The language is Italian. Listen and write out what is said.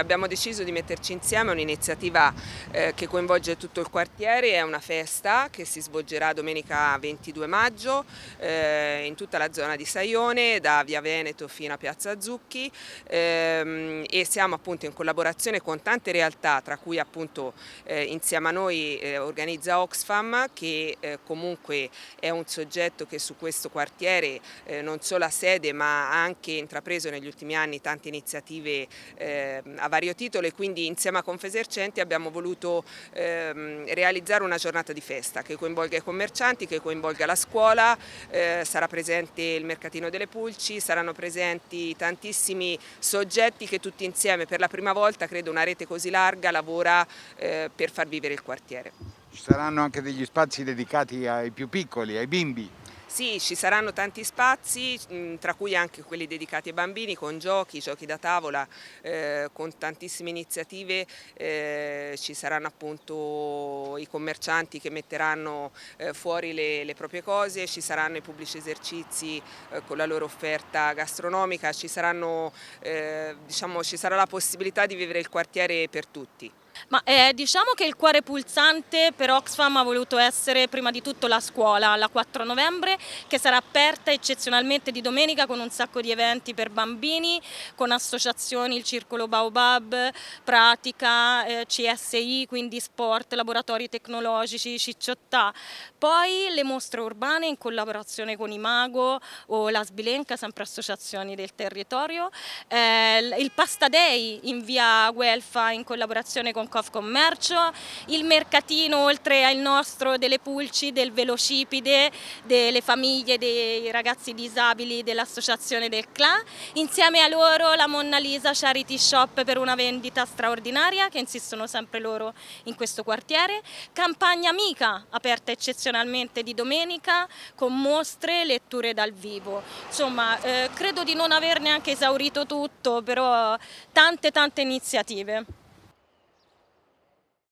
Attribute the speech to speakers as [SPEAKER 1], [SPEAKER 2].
[SPEAKER 1] Abbiamo deciso di metterci insieme un'iniziativa eh, che coinvolge tutto il quartiere, è una festa che si svolgerà domenica 22 maggio eh, in tutta la zona di Saione, da Via Veneto fino a Piazza Zucchi ehm, e siamo appunto in collaborazione con tante realtà tra cui appunto eh, insieme a noi organizza Oxfam che comunque è un soggetto che su questo quartiere non solo ha sede ma ha anche intrapreso negli ultimi anni tante iniziative eh, a vario titolo e quindi insieme a Confesercenti abbiamo voluto ehm, realizzare una giornata di festa che coinvolga i commercianti, che coinvolga la scuola, eh, sarà presente il mercatino delle pulci, saranno presenti tantissimi soggetti che tutti insieme per la prima volta, credo una rete così larga, lavora eh, per far vivere il quartiere. Ci saranno anche degli spazi dedicati ai più piccoli, ai bimbi. Sì, ci saranno tanti spazi, mm, tra cui anche quelli dedicati ai bambini, con giochi, giochi da tavola, eh, con tantissime iniziative. Eh, ci saranno appunto i commercianti che metteranno eh, fuori le, le, proprie cose, ci saranno i pubblici esercizi eh, con la loro offerta gastronomica, ci, saranno, eh, diciamo, ci sarà la possibilità di vivere il quartiere per tutti.
[SPEAKER 2] Ma eh, diciamo che il cuore pulsante per Oxfam ha voluto essere prima di tutto la scuola, la 4 novembre, che sarà aperta eccezionalmente di domenica con un sacco di eventi per bambini, con associazioni, il Circolo Baobab, Pratica, eh, CSI, quindi sport, laboratori tecnologici, cicciottà. Poi le mostre urbane in collaborazione con Imago o la Sbilenca, sempre associazioni del territorio. Eh, il Pasta Day in via Guelfa in collaborazione con con Confcommercio, il mercatino oltre al nostro delle pulci, del velocipide, delle famiglie dei ragazzi disabili dell'associazione del CLA, insieme a loro la Monna Lisa Charity Shop per una vendita straordinaria che insistono sempre loro in questo quartiere, campagna amica aperta eccezionalmente di domenica con mostre, letture dal vivo. Insomma, eh, credo di non averne anche esaurito tutto, però tante tante iniziative.